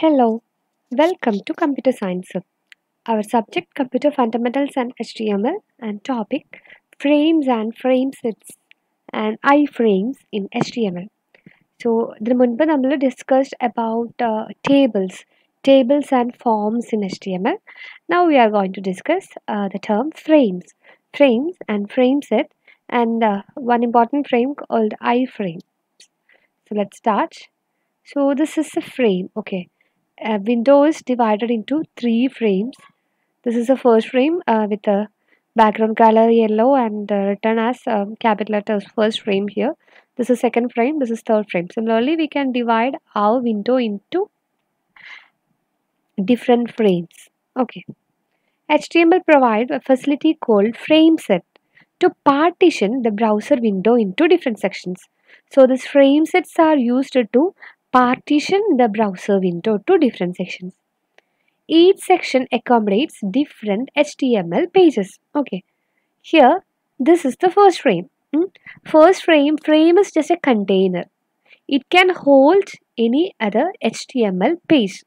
Hello, welcome to Computer Science. Our subject Computer Fundamentals and HTML and topic Frames and Framesets and iframes in HTML. So, ഇതിന് discussed about discussed uh, about tables and forms in HTML. Now we are going to discuss uh, the term frames, frames and frameset and uh, one important frame called iframe. So let's start. So this is a frame. Okay a window is divided into three frames. This is the first frame uh, with the background color yellow and uh, written as um, capital letters first frame here. This is second frame, this is third frame. Similarly, we can divide our window into different frames. Okay. HTML provides a facility called frameset to partition the browser window into different sections. So these framesets are used to partition the browser window to different sections. Each section accommodates different HTML pages. Okay, here this is the first frame. Hmm? First frame, frame is just a container. It can hold any other HTML page.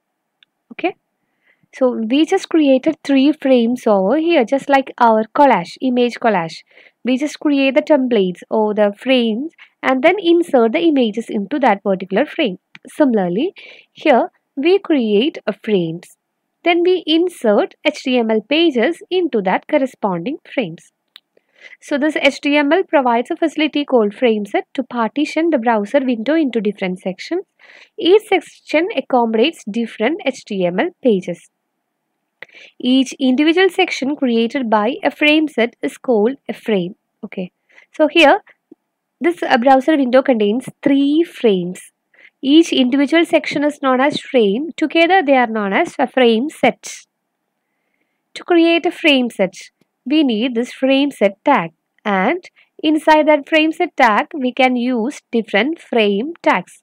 Okay. So we just created three frames over here just like our collage, image collage. We just create the templates or the frames and then insert the images into that particular frame. Similarly, here we create a frames. Then we insert HTML pages into that corresponding frames. So this HTML provides a facility called Frameset to partition the browser window into different sections. Each section accommodates different HTML pages. Each individual section created by a frameset is called a frame. Okay. So here this uh, browser window contains three frames. Each individual section is known as frame. Together they are known as a frame set. To create a frame set, we need this frame set tag and inside that frame set tag we can use different frame tags.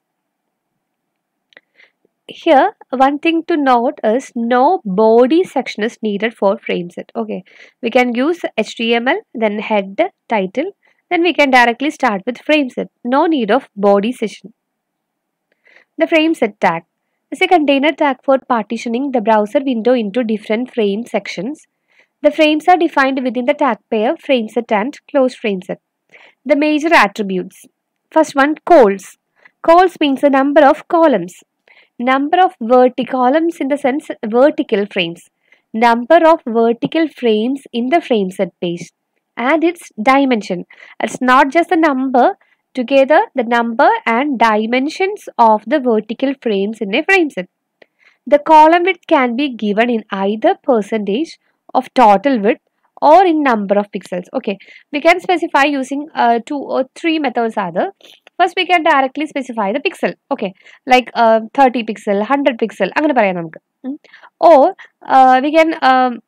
Here one thing to note is no body section is needed for frame set. Okay, we can use HTML then head title then we can directly start with frame set. No need of body section. The frameset tag is a container tag for partitioning the browser window into different frame sections. The frames are defined within the tag pair frameset and close frameset. The major attributes. First one calls. Calls means the number of columns. Number of vertical columns in the sense vertical frames. Number of vertical frames in the frameset page. And its dimension. It's not just the number together the number and dimensions of the vertical frames in a set. The column width can be given in either percentage of total width or in number of pixels. Okay, we can specify using uh, two or three methods either. First, we can directly specify the pixel. Okay, like uh, 30 pixel, 100 pixel, or uh, we can um,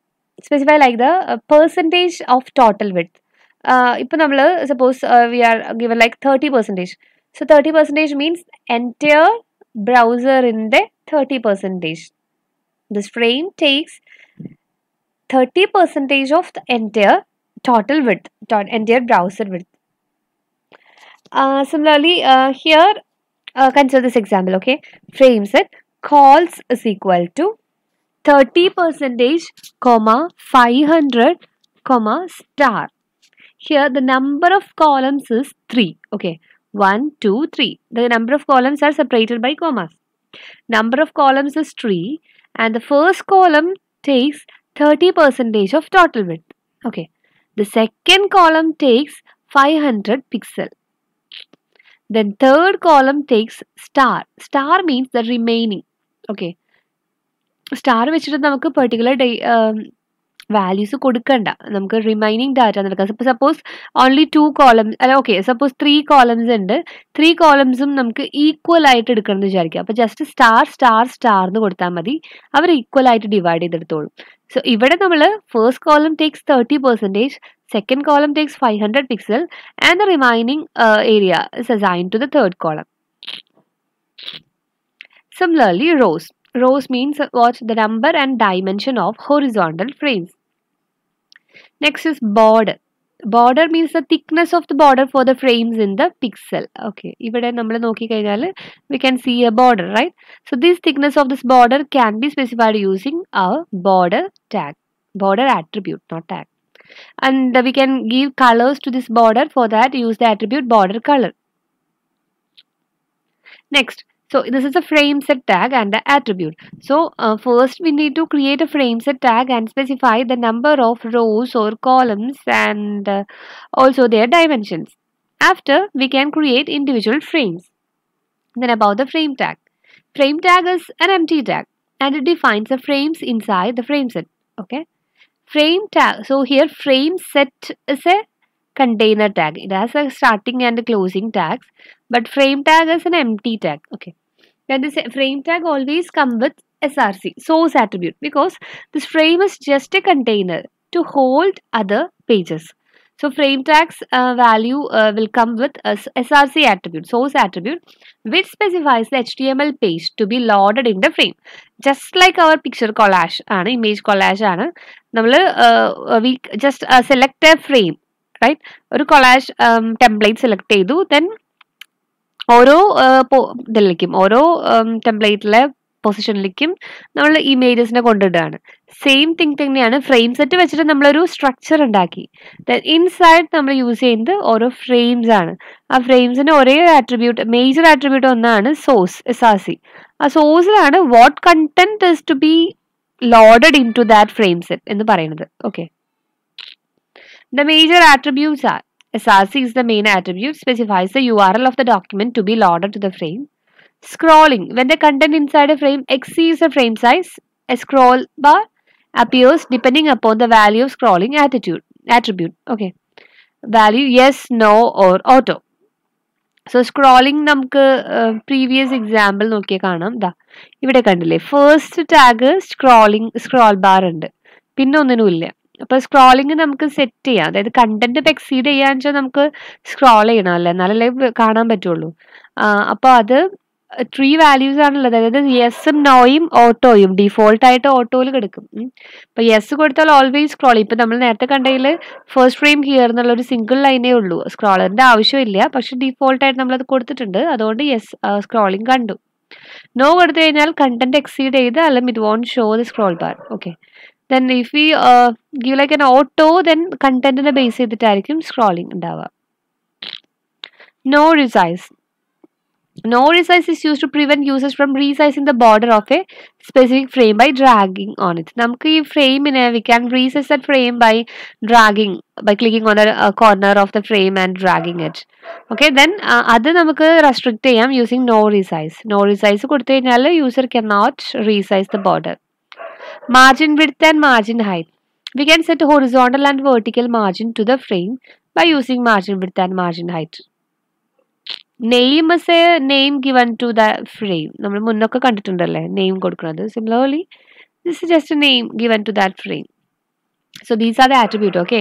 specify like the uh, percentage of total width now uh, suppose uh, we are given like 30 percentage so 30 percentage means entire browser in the 30 percentage this frame takes 30 percentage of the entire total width or entire browser width uh, similarly here consider this example okay frameset calls is equal to 30 percentage comma 500 comma star here the number of columns is 3. Okay. 1, 2, 3. The number of columns are separated by commas. Number of columns is 3 and the first column takes 30 percentage of total width. Okay. The second column takes 500 pixel. Then third column takes star. Star means the remaining. Okay. star is വെച്ചിട്ട് നമുക്ക് particular values കൊടുക്കണ്ട നമുക്ക് remaining data നടക്കാം ഇപ്പോൾ suppose only two columns അല്ല okay suppose three columns ഉണ്ട് three കോളംസും നമുക്ക് ഈക്വൽ ആയിട്ട് എടുക്കണം എന്ന് വിചാരിക്കാം അപ്പോൾ ജസ്റ്റ് സ്റ്റാർ സ്റ്റാർ സ്റ്റാർ എന്ന് കൊടുത്താൽ മതി അവർ ഈക്വൽ ആയിട്ട് ഡിവൈഡ് ചെയ്തെടുത്തോളും സോ ഇവിടെ നമ്മൾ first column takes thirty percentage second column takes five hundred pixel and the remaining area is assign to the third column similarly rows Rows means what the number and dimension of horizontal frames. Next is border. Border means the thickness of the border for the frames in the pixel. Okay. if We can see a border, right? So this thickness of this border can be specified using our border tag. Border attribute, not tag. And we can give colors to this border. For that, use the attribute border color. Next, so this is a frame set tag and the attribute. So uh, first we need to create a frame set tag and specify the number of rows or columns and uh, also their dimensions. After we can create individual frames. Then about the frame tag. Frame tag is an empty tag and it defines the frames inside the frame set. Okay. Frame tag. So here frame set is a container tag. It has a starting and a closing tags. But frame tag is an empty tag. Okay. Then this frame tag always come with SRC, source attribute, because this frame is just a container to hold other pages. So frame tags uh, value uh, will come with a SRC attribute, source attribute, which specifies the HTML page to be loaded in the frame. Just like our picture collage, ആണ് image collage ആണ് നമ്മൾ we just select a frame right ഒരു collage template select edu then ഓരോ ഇതിലേക്കും ഓരോ ടെംപ്ലേറ്റിലെ പൊസിഷനിലേക്കും നമ്മൾ ഈ ഇമേജസിനെ കൊണ്ടിടുകയാണ് സെയിം തിങ് തന്നെയാണ് ഫ്രെയിം സെറ്റ് വെച്ചിട്ട് നമ്മളൊരു സ്ട്രക്ചർ ഉണ്ടാക്കി ഇൻസൈഡ് നമ്മൾ യൂസ് ചെയ്യുന്നത് ഓരോ ഫ്രെയിംസ് ആണ് ആ ഫ്രെയിംസിന് ഒരേ ആട്രിബ്യൂട്ട് മേജർ ആട്രിബ്യൂട്ട് ഒന്നാണ് സോസ് എസാസി ആ സോസിലാണ് what content is to B loaded in to that frame set എന്ന് പറയുന്നത് okay the major attributes R SRC is the main attribute, specifies the URL of the document to be loaded to the frame. Scrolling, when the content inside a frame exceeds the frame size, a scroll bar appears depending upon the value of scrolling attitude, attribute. Okay. value yes no or auto so scrolling നമുക്ക് previous example nokke കാണാം ദാ ഇവിടെ കണ്ടില്ലേ first tag scrolling scroll bar ഉണ്ട് പിന്നെ ഒന്നിനും ഇല്ല അപ്പോൾ സ്ക്രോളിങ് നമുക്ക് സെറ്റ് ചെയ്യാം അതായത് കണ്ടന്റ് ഇപ്പൊ എക്സീഡ് ചെയ്യാന്ന് വെച്ചാൽ നമുക്ക് സ്ക്രോൾ ചെയ്യണമല്ലേ എന്നാലല്ലേ കാണാൻ പറ്റുള്ളൂ അപ്പോൾ അത് ത്രീ വാല്യൂസ് ആണുള്ളത് അതായത് യെസ്സും നോയും ഓട്ടോയും ഡിഫോൾട്ട് ആയിട്ട് ഓട്ടോയിൽ കിടക്കും ഇപ്പം യെസ് കൊടുത്താൽ ഓൾവേസ് സ്ക്രോൾ ഇപ്പൊ നമ്മൾ നേരത്തെ കണ്ടതിൽ ഫസ്റ്റ് ഫ്രെയിം ഹിയർ എന്നുള്ള ഒരു സിംഗിൾ ലൈനേ ഉള്ളൂ സ്ക്രോളറിന്റെ ആവശ്യമില്ല പക്ഷെ ഡിഫോൾട്ടായിട്ട് അത് കൊടുത്തിട്ടുണ്ട് അതുകൊണ്ട് യെസ് സ്ക്രോളിങ് കണ്ടു നോ കൊടുത്തു കഴിഞ്ഞാൽ കണ്ടന്റ് എക്സീഡ് ചെയ്ത് അല്ലെങ്കിൽ it won't show the scroll bar okay then if you give like an auto then കണ്ടന്റിനെ ബേസ് ചെയ്തിട്ടായിരിക്കും സ്ക്രോളിംഗ് ഉണ്ടാവുക no resize No resize is used to prevent users from resizing the border of a specific frame by dragging on it നമുക്ക് ഈ ഫ്രെയിമിനെ we can resize the frame by dragging by clicking on corner of the frame and dragging it okay then അത് നമുക്ക് restrict ചെയ്യാം using no resize no resize കൊടുത്തു കഴിഞ്ഞാൽ user can not resize the border margin width and margin height. We can set horizontal and vertical margin to the frame by using margin width and margin height. Name is a name given to the frame നമ്മൾ മുന്നൊക്കെ കണ്ടിട്ടുണ്ടല്ലേ name കൊടുക്കുന്നത് similarly this just name given to that frame so these are the attribute okay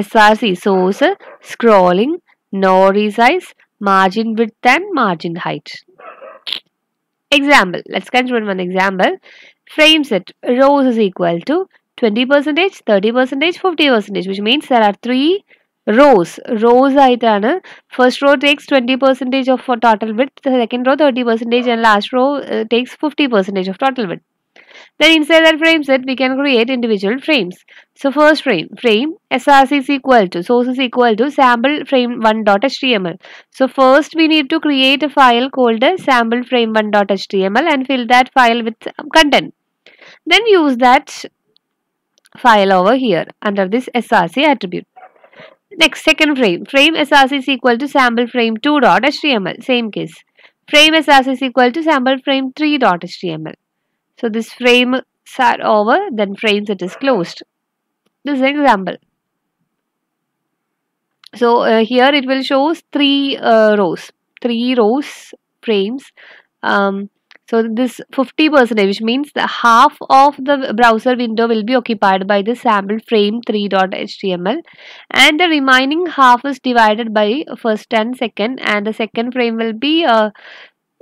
S R C source scrolling noresize margin width and margin height example let's consider one example frames it rows is equal to 20 percentage 30 percentage 50 percentage which means there are three rows rows ആയിട്ടാണ് first row takes twenty percentage of total width, second row thirty percentage and last row uh, takes fifty percent of total width. Then inside that frame set, we can create individual frames. So first frame, frame src is equal to, source is equal to sample frame 1.html. So first we need to create a file called sample frame 1.html and fill that file with content. Then use that file over here under this src attribute. Next, second frame. Frame src is equal to sample frame 2.html. Same case. Frame src is equal to sample frame 3.html. So this frame are over, then frames it is closed. This is an example. So uh, here it will show three uh, rows, three rows frames. Um, so this 50% which means the half of the browser window will be occupied by the sample frame 3.html and the remaining half is divided by first and second and the second frame will be uh,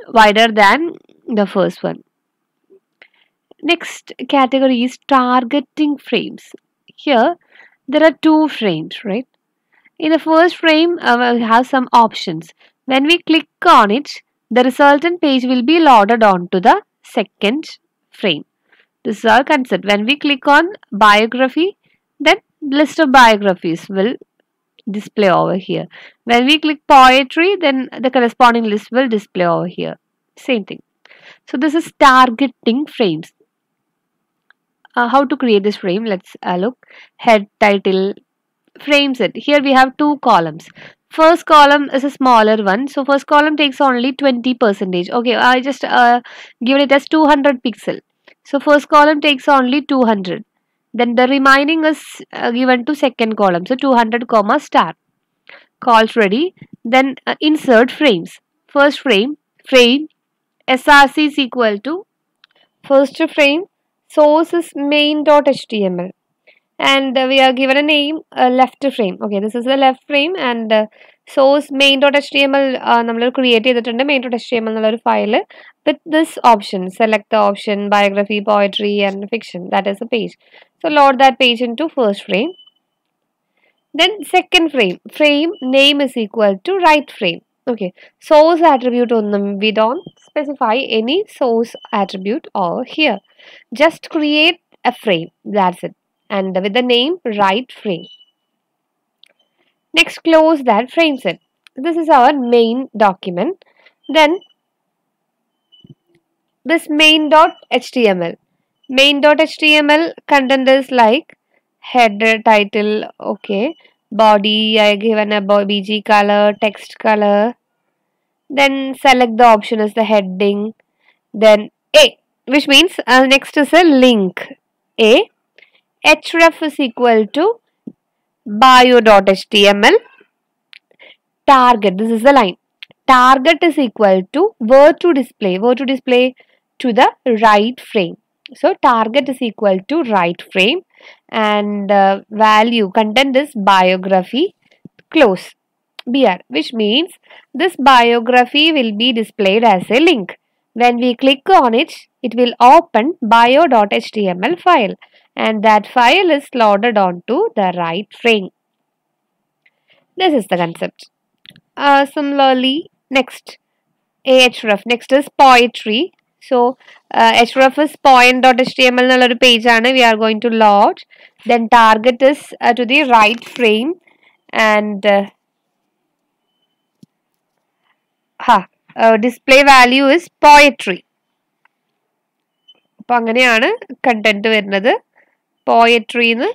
wider than the first one. Next category is targeting frames. Here there are two frames, right? In the first frame, uh, we have some options. When we click on it, the resultant page will be loaded onto the second frame. This is our concept. When we click on biography, then list of biographies will display over here. When we click poetry, then the corresponding list will display over here. Same thing. So this is targeting frames. Uh, how to create this frame? Let's uh, look. Head, title, frames. It Here we have two columns first column is a smaller one so first column takes only 20 percentage okay i just uh, give it as 200 pixel so first column takes only 200 then the remaining is uh, given to second column so 200 comma star calls ready then uh, insert frames first frame frame src is equal to first frame source is main.html and uh, we are given a name uh, left frame okay this is the left frame and uh, source main.html uh, create main.html file with this option select the option biography poetry and fiction that is the page so load that page into first frame then second frame frame name is equal to right frame okay source attribute on them we don't specify any source attribute Or here just create a frame that's it and with the name right frame. Next close that frames it. This is our main document. Then this main.html. Main.html content is like header, title, okay, body, I given a BG color, text color. Then select the option as the heading. Then A, which means uh, next is a link. A href is equal to bio.html target this is the line target is equal to where to display where to display to the right frame so target is equal to right frame and uh, value content is biography close br which means this biography will be displayed as a link when we click on it it will open bio.html file and that file is loaded onto the right frame. This is the concept. Uh, similarly, next, href next is poetry. So, uh, href is poem.html page, and we are going to load. Then target is uh, to the right frame and uh, huh, uh, display value is poetry. Pangane content to another. പോയട്രിന്ന്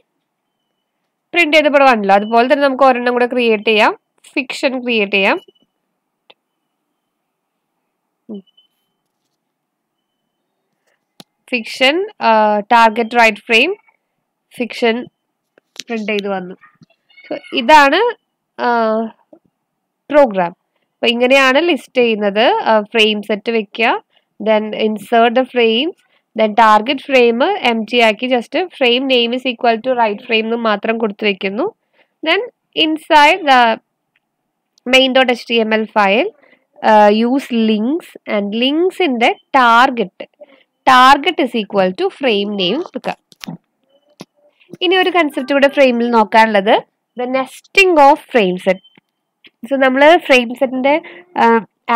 print ചെയ്ത് ഇവിടെ വന്നല്ലോ അതുപോലെ തന്നെ നമുക്ക് ഒരെണ്ണം കൂടെ create ചെയ്യാം ഫിക്ഷൻ ക്രിയേറ്റ് ചെയ്യാം fiction target right frame fiction print ചെയ്ത് വന്നു ഇതാണ് പ്രോഗ്രാം അപ്പൊ ഇങ്ങനെയാണ് ലിസ്റ്റ് ചെയ്യുന്നത് ഫ്രെയിം സെറ്റ് വെക്കുക then insert the frames then target frame എം എംറ്റി ആക്കി just frame name is equal to right frame എന്ന് മാത്രം കൊടുത്തു വെക്കുന്നു then inside the main dot H T M L file use links and ലിങ്ക്സിൻ്റെ target target is equal to frame name കൊടുക്കുക ഇനി ഒരു കൺസെപ്റ്റ് ഇവിടെ ഫ്രെയിമിൽ നോക്കാനുള്ളത് the nesting of frame set so നമ്മൾ ഫ്രെയിം സെറ്റിൻ്റെ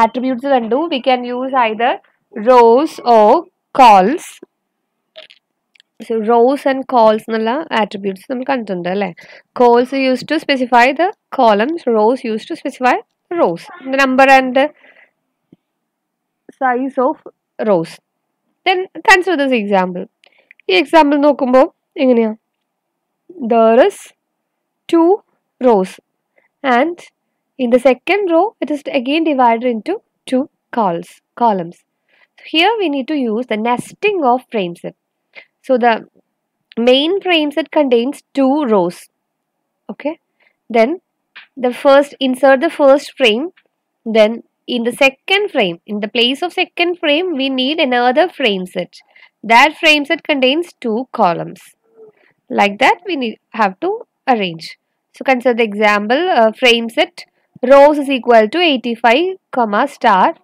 ആട്രിബ്യൂട്ട്സ് കണ്ടു we can use either rows or calls rows and calls nalla attributes calls used to specify the columns rows used to specify rows the number and size of rows then consider this example this example nokumbo there is two rows and in the second row it is again divided into two calls columns here we need to use the nesting of frameset. So the main frameset contains two rows. Okay. Then the first insert the first frame. Then in the second frame, in the place of second frame, we need another frameset. That frameset contains two columns. Like that, we need have to arrange. So consider the example uh, frameset rows is equal to 85 comma star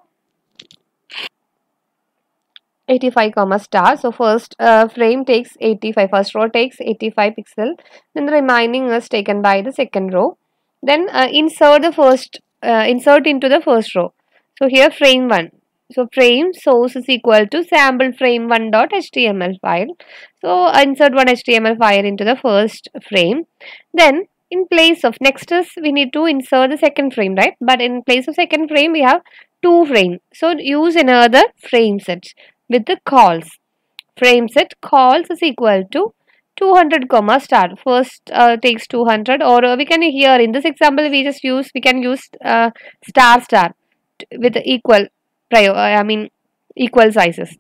85 comma star so first uh, frame takes 85 first row takes 85 pixel then the remaining is taken by the second row then uh, insert the first uh, insert into the first row so here frame 1 so frame source is equal to sample frame 1 dot html file so insert one html file into the first frame then in place of next is we need to insert the second frame right but in place of second frame we have two frame so use another frame set with the calls. Frame set calls is equal to 200 comma star first uh, takes 200 or uh, we can here in this example we just use we can use uh, star star with equal prior uh, i mean equal sizes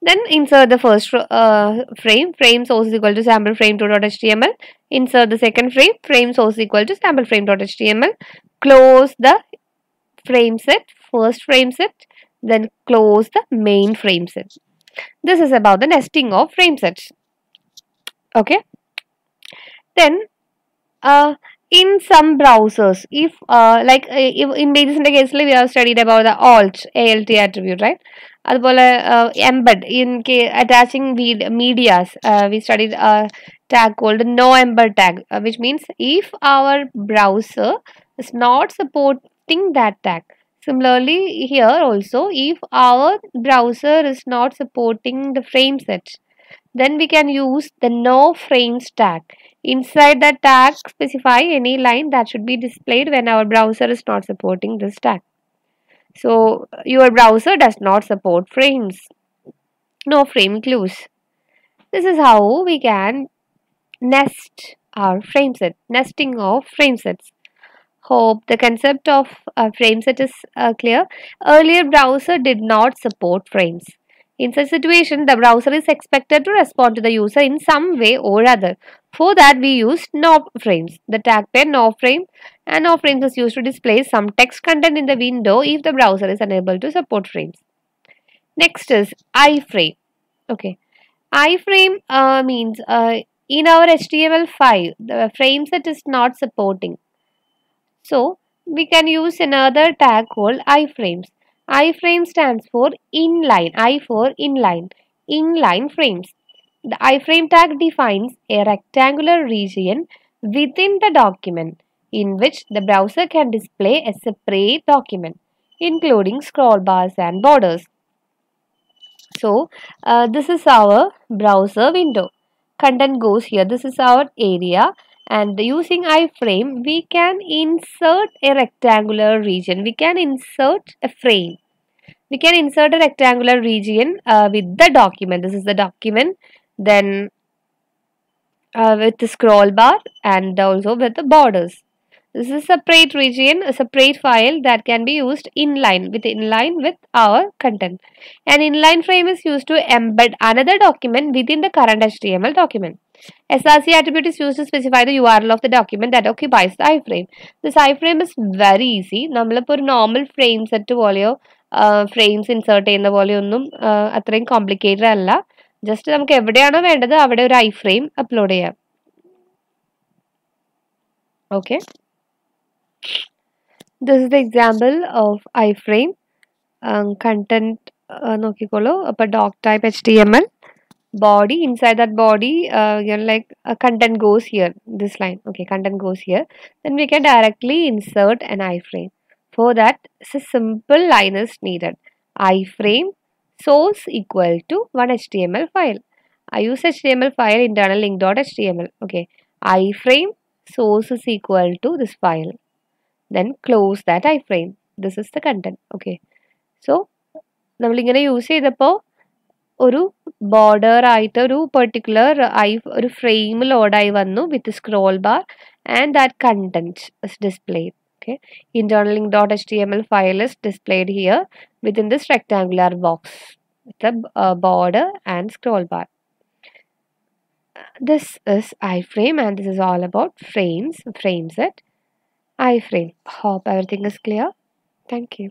then insert the first uh, frame frame source is equal to sample frame 2.html insert the second frame frame source is equal to sample frame.html close the frame set first frame set then close the main frame set. This is about the nesting of frame sets. Okay. Then uh, in some browsers, if uh, like uh, if in basis case, we have studied about the alt alt attribute, right? Uh, embed in attaching കേ attaching uh, We studied a tag called no ember tag uh, which means if our browser is not supporting that tag Similarly, here also, if our browser is not supporting the frame set, then we can use the no frames tag. Inside that tag, specify any line that should be displayed when our browser is not supporting this tag. So, your browser does not support frames. No frame clues. This is how we can nest our frame set, nesting of frame sets hope the concept of uh, frameset is uh, clear. Earlier browser did not support frames. In such situation, the browser is expected to respond to the user in some way or other. For that, we used no frames. The tag pair no frame and no frames is used to display some text content in the window if the browser is unable to support frames. Next is iframe. Okay, iframe uh, means uh, in our HTML5, the frame set is not supporting. So we can use another tag called iframes. Iframe stands for inline, I for inline, inline frames. The iframe tag defines a rectangular region within the document in which the browser can display a separate document including scroll bars and borders. So uh, this is our browser window. Content goes here. This is our area and using iframe we can insert a rectangular region we can insert a frame we can insert a rectangular region uh, with the document this is the document then uh, with the scroll bar and also with the borders This is a separate region, a separate file that can be used inline with inline with our content. An inline frame is used to embed another document within the current HTML document. SRC attribute is used to specify the URL of the document that occupies the iframe. This iframe is very easy. നമ്മളിപ്പോൾ ഒരു normal frame set പോലെയോ frames insert ചെയ്യുന്ന പോലെയൊന്നും അത്രയും complicated അല്ല alla just എവിടെയാണോ വേണ്ടത് vendathu ഒരു or iframe upload ചെയ്യാം okay this is the example of iframe um, content uh, നോക്കിക്കോളൂ അപ്പോൾ doc type html body inside that body uh, you know like a content goes here this line okay content goes here then we can directly insert an iframe for that it's a simple line is needed iframe source equal to one html file i use html file internal link.html okay iframe source is equal to this file then close that iframe this is the content okay so നമ്മൾ ഇങ്ങനെ use ചെയ്തപ്പോൾ ഒരു border ആയിട്ട് ഒരു particular I ഒരു frame ലോഡായി വന്നു with scroll bar and that content is displayed okay link dot H D M L file is displayed here within this rectangular box with border and scroll bar this is iframe and this is all about frames frames at iframe. Hope everything is clear. Thank you.